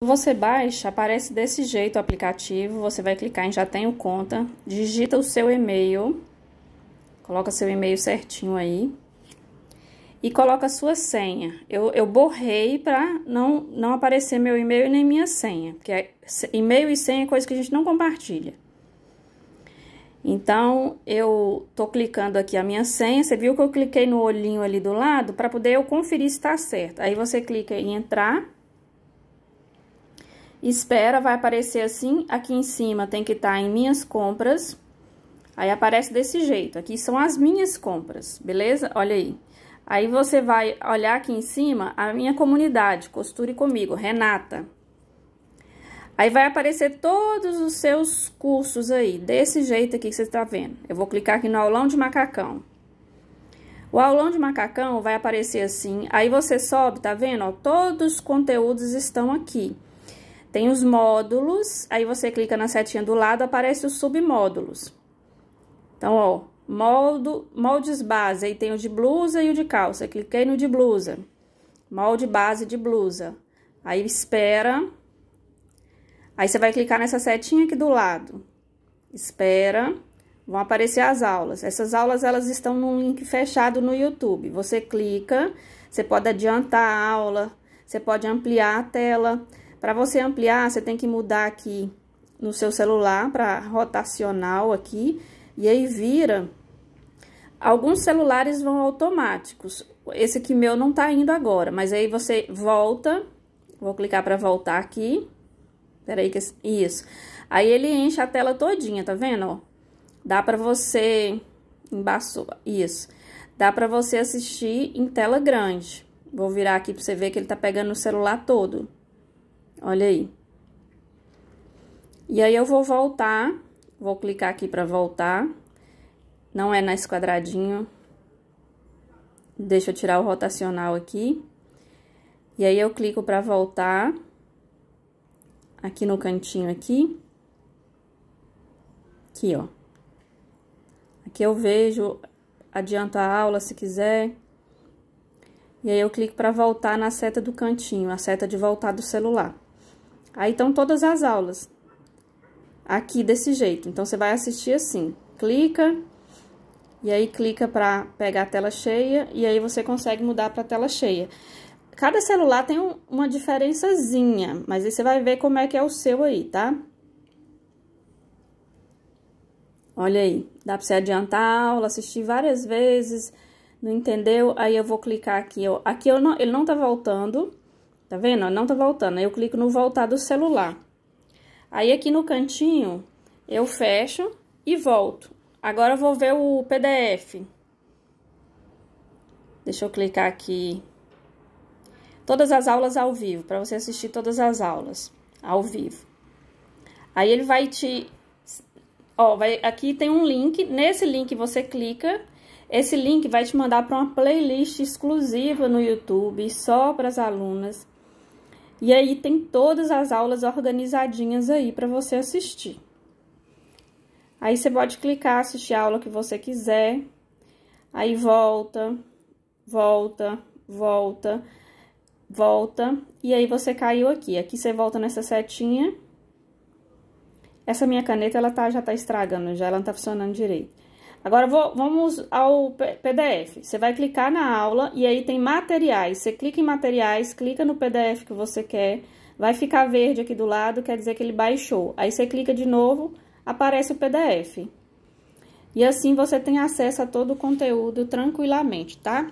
Você baixa, aparece desse jeito o aplicativo, você vai clicar em já tenho conta, digita o seu e-mail, coloca seu e-mail certinho aí e coloca a sua senha. Eu, eu borrei para não, não aparecer meu e-mail e nem minha senha, porque é e-mail e senha é coisa que a gente não compartilha. Então, eu tô clicando aqui a minha senha. Você viu que eu cliquei no olhinho ali do lado para poder eu conferir se está certo. Aí você clica em entrar espera, vai aparecer assim, aqui em cima tem que estar tá em minhas compras, aí aparece desse jeito, aqui são as minhas compras, beleza? Olha aí. Aí você vai olhar aqui em cima a minha comunidade, costure comigo, Renata. Aí vai aparecer todos os seus cursos aí, desse jeito aqui que você está vendo. Eu vou clicar aqui no aulão de macacão. O aulão de macacão vai aparecer assim, aí você sobe, tá vendo? Ó, todos os conteúdos estão aqui. Tem os módulos, aí você clica na setinha do lado, aparece os submódulos. Então, ó, moldo, moldes base, aí tem o de blusa e o de calça. cliquei no de blusa. Molde base de blusa. Aí espera. Aí você vai clicar nessa setinha aqui do lado. Espera. Vão aparecer as aulas. Essas aulas elas estão num link fechado no YouTube. Você clica, você pode adiantar a aula, você pode ampliar a tela. Para você ampliar, você tem que mudar aqui no seu celular para rotacional aqui, e aí vira. Alguns celulares vão automáticos. Esse aqui meu não tá indo agora, mas aí você volta, vou clicar para voltar aqui. Peraí que isso. Aí ele enche a tela todinha, tá vendo, ó? Dá para você embaçou, isso. Dá para você assistir em tela grande. Vou virar aqui para você ver que ele tá pegando o celular todo. Olha aí. E aí eu vou voltar, vou clicar aqui para voltar. Não é nesse quadradinho. Deixa eu tirar o rotacional aqui. E aí eu clico para voltar aqui no cantinho aqui. Aqui, ó. Aqui eu vejo, adianta a aula se quiser. E aí eu clico para voltar na seta do cantinho, a seta de voltar do celular. Aí estão todas as aulas. Aqui desse jeito. Então, você vai assistir assim. Clica. E aí, clica para pegar a tela cheia. E aí, você consegue mudar para tela cheia. Cada celular tem um, uma diferençazinha. Mas aí, você vai ver como é que é o seu aí, tá? Olha aí. Dá para você adiantar a aula, assistir várias vezes. Não entendeu? Aí, eu vou clicar aqui. Ó. Aqui, eu não, ele não tá voltando Tá vendo? Não tá voltando. Aí eu clico no voltar do celular. Aí aqui no cantinho, eu fecho e volto. Agora eu vou ver o PDF. Deixa eu clicar aqui. Todas as aulas ao vivo, para você assistir todas as aulas ao vivo. Aí ele vai te ó, vai aqui tem um link, nesse link você clica. Esse link vai te mandar para uma playlist exclusiva no YouTube só para as alunas e aí tem todas as aulas organizadinhas aí para você assistir. Aí você pode clicar, assistir a aula que você quiser. Aí volta, volta, volta, volta. E aí você caiu aqui. Aqui você volta nessa setinha. Essa minha caneta, ela tá, já tá estragando, já ela não tá funcionando direito. Agora vou, vamos ao PDF. Você vai clicar na aula e aí tem materiais. Você clica em materiais, clica no PDF que você quer, vai ficar verde aqui do lado, quer dizer que ele baixou. Aí você clica de novo, aparece o PDF. E assim você tem acesso a todo o conteúdo tranquilamente, tá?